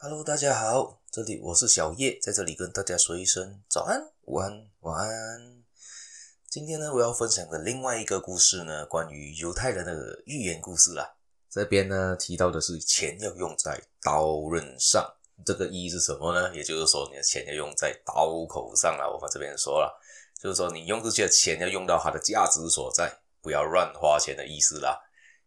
Hello，大家好，这里我是小叶，在这里跟大家说一声早安、午安、晚安。今天呢，我要分享的另外一个故事呢，关于犹太人的寓言故事啦。这边呢提到的是钱要用在刀刃上，这个意义是什么呢？也就是说，你的钱要用在刀口上了。我们这边说了，就是说你用出去的钱要用到它的价值所在，不要乱花钱的意思啦。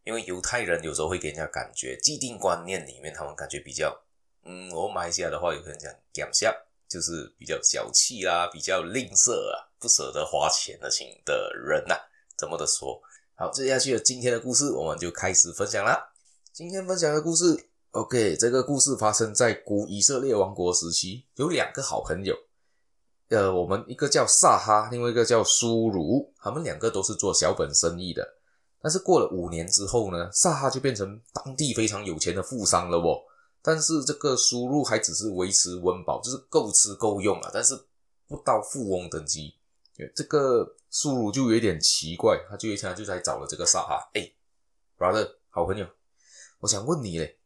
因为犹太人有时候会给人家感觉，既定观念里面，他们感觉比较。嗯，我买下的话，有可能讲讲下”，就是比较小气啦，比较吝啬啊，不舍得花钱的型的人呐，怎么的说？好，接下去的今天的故事，我们就开始分享啦。今天分享的故事，OK，这个故事发生在古以色列王国时期，有两个好朋友，呃，我们一个叫萨哈，另外一个叫苏鲁，他们两个都是做小本生意的。但是过了五年之后呢，萨哈就变成当地非常有钱的富商了哦。但是这个输入还只是维持温饱，就是够吃够用啊，但是不到富翁等级，这个输入就有点奇怪。他就一天就在找了这个沙哈，哎，brother，好朋友，我想问你嘞，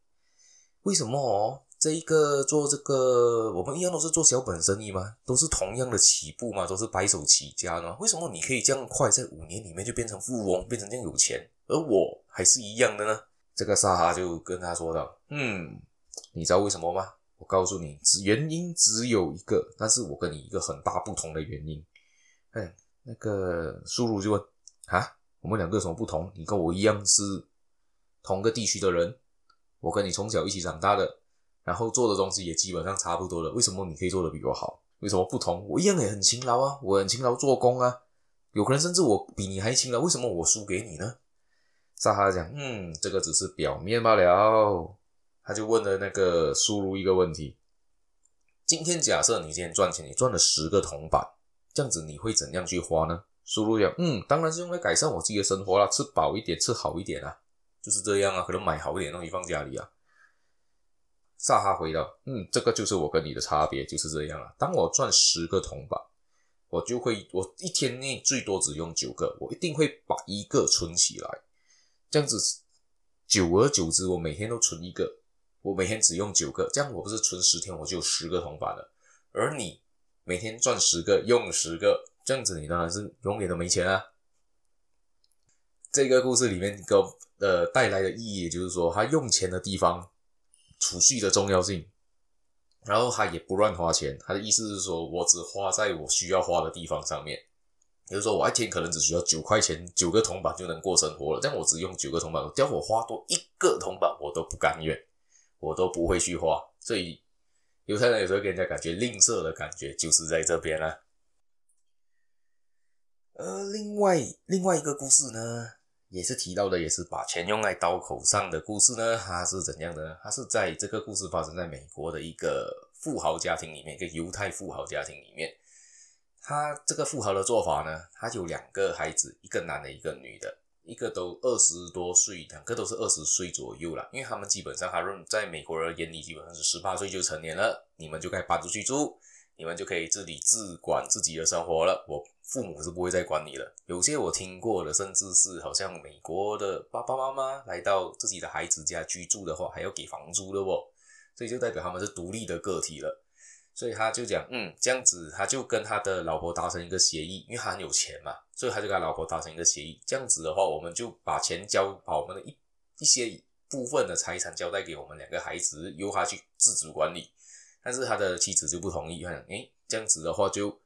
为什么这一个做这个，我们一样都是做小本生意吗？都是同样的起步吗？都是白手起家呢？为什么你可以这样快在五年里面就变成富翁，变成这样有钱，而我还是一样的呢？这个沙哈就跟他说道，嗯。你知道为什么吗？我告诉你，只原因只有一个，但是我跟你一个很大不同的原因。哎，那个苏就问啊，我们两个有什么不同？你跟我一样是同个地区的人，我跟你从小一起长大的，然后做的东西也基本上差不多的，为什么你可以做的比我好？为什么不同？我一样也很勤劳啊，我很勤劳做工啊，有可能甚至我比你还勤劳。为什么我输给你呢？沙哈讲，嗯，这个只是表面罢了。他就问了那个苏如一个问题：，今天假设你今天赚钱，你赚了十个铜板，这样子你会怎样去花呢？苏如讲：嗯，当然是用来改善我自己的生活啦，吃饱一点，吃好一点啊，就是这样啊，可能买好一点东西放家里啊。萨哈回道：嗯，这个就是我跟你的差别，就是这样啊。当我赚十个铜板，我就会我一天内最多只用九个，我一定会把一个存起来，这样子，久而久之，我每天都存一个。我每天只用九个，这样我不是存十天我就有十个铜板了。而你每天赚十个，用十个，这样子你当然是永远都没钱啊。这个故事里面给呃带来的意义，就是说他用钱的地方，储蓄的重要性。然后他也不乱花钱，他的意思是说我只花在我需要花的地方上面。也就是说我一天可能只需要九块钱，九个铜板就能过生活了。但我只用九个铜板，叫我花多一个铜板我都不甘愿。我都不会去花，所以犹太人有时候给人家感觉吝啬的感觉就是在这边了。呃，另外另外一个故事呢，也是提到的，也是把钱用在刀口上的故事呢，它是怎样的？呢？它是在这个故事发生在美国的一个富豪家庭里面，一个犹太富豪家庭里面，他这个富豪的做法呢，他有两个孩子，一个男的，一个女的。一个都二十多岁，两个都是二十岁左右了，因为他们基本上，他们在美国人眼里，基本上是十八岁就成年了，你们就该搬出去住，你们就可以自己自管自己的生活了。我父母是不会再管你了。有些我听过的，甚至是好像美国的爸爸妈妈来到自己的孩子家居住的话，还要给房租的哦，所以就代表他们是独立的个体了。所以他就讲，嗯，这样子，他就跟他的老婆达成一个协议，因为他很有钱嘛，所以他就跟他老婆达成一个协议，这样子的话，我们就把钱交，把我们的一一些部分的财产交代给我们两个孩子，由他去自主管理。但是他的妻子就不同意，他讲，哎，这样子的话，就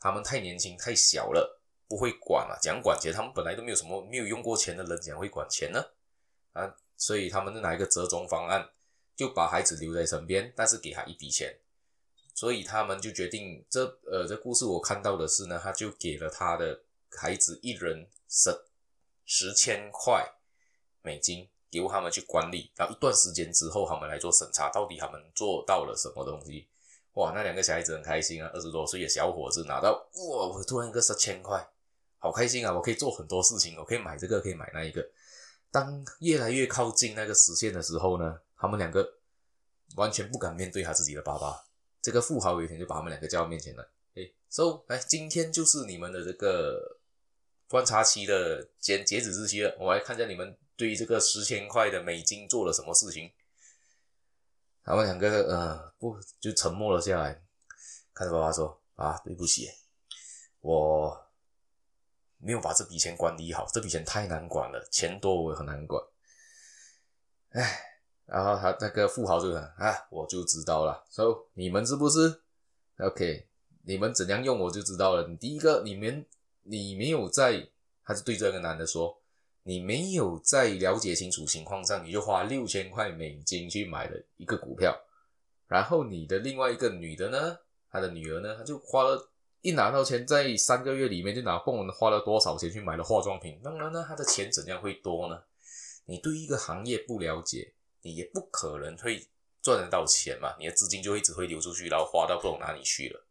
他们太年轻，太小了，不会管了，讲管钱，他们本来都没有什么没有用过钱的人，样会管钱呢？啊，所以他们就拿一个折中方案，就把孩子留在身边，但是给他一笔钱。所以他们就决定，这呃，这故事我看到的是呢，他就给了他的孩子一人十十千块美金，由他们去管理。然后一段时间之后，他们来做审查，到底他们做到了什么东西？哇，那两个小孩子很开心啊，二十多岁的小伙子拿到哇，突然一个十千块，好开心啊！我可以做很多事情，我可以买这个，可以买那一个。当越来越靠近那个实现的时候呢，他们两个完全不敢面对他自己的爸爸。这个富豪有一天就把他们两个叫到面前了。哎，So，来，今天就是你们的这个观察期的结截止日期了。我来看一下你们对于这个十千块的美金做了什么事情。他们两个呃，不，就沉默了下来。看着爸爸说：“啊，对不起，我没有把这笔钱管理好。这笔钱太难管了，钱多我也很难管。”哎。然后他那个富豪就讲啊，我就知道了，说你们是不是？OK，你们怎样用我就知道了。你第一个，你们你没有在，他是对这个男的说，你没有在了解清楚情况上，你就花六千块美金去买了一个股票。然后你的另外一个女的呢，她的女儿呢，她就花了一拿到钱，在三个月里面就拿共花了多少钱去买了化妆品。当然呢，她的钱怎样会多呢？你对一个行业不了解。你也不可能会赚得到钱嘛，你的资金就一直会流出去，然后花到不懂哪里去了。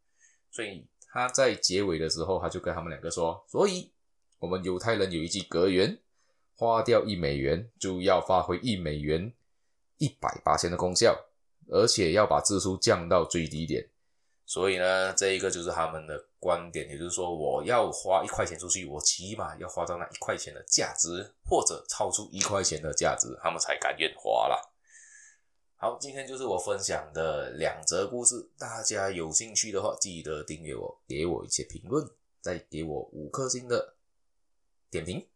所以他在结尾的时候，他就跟他们两个说：，所以我们犹太人有一句格言，花掉一美元就要发挥一美元一百八千的功效，而且要把支出降到最低点。所以呢，这一个就是他们的观点，也就是说，我要花一块钱出去，我起码要花到那一块钱的价值，或者超出一块钱的价值，他们才甘愿花啦。好，今天就是我分享的两则故事，大家有兴趣的话，记得订阅我，给我一些评论，再给我五颗星的点评，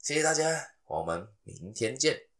谢谢大家，我们明天见。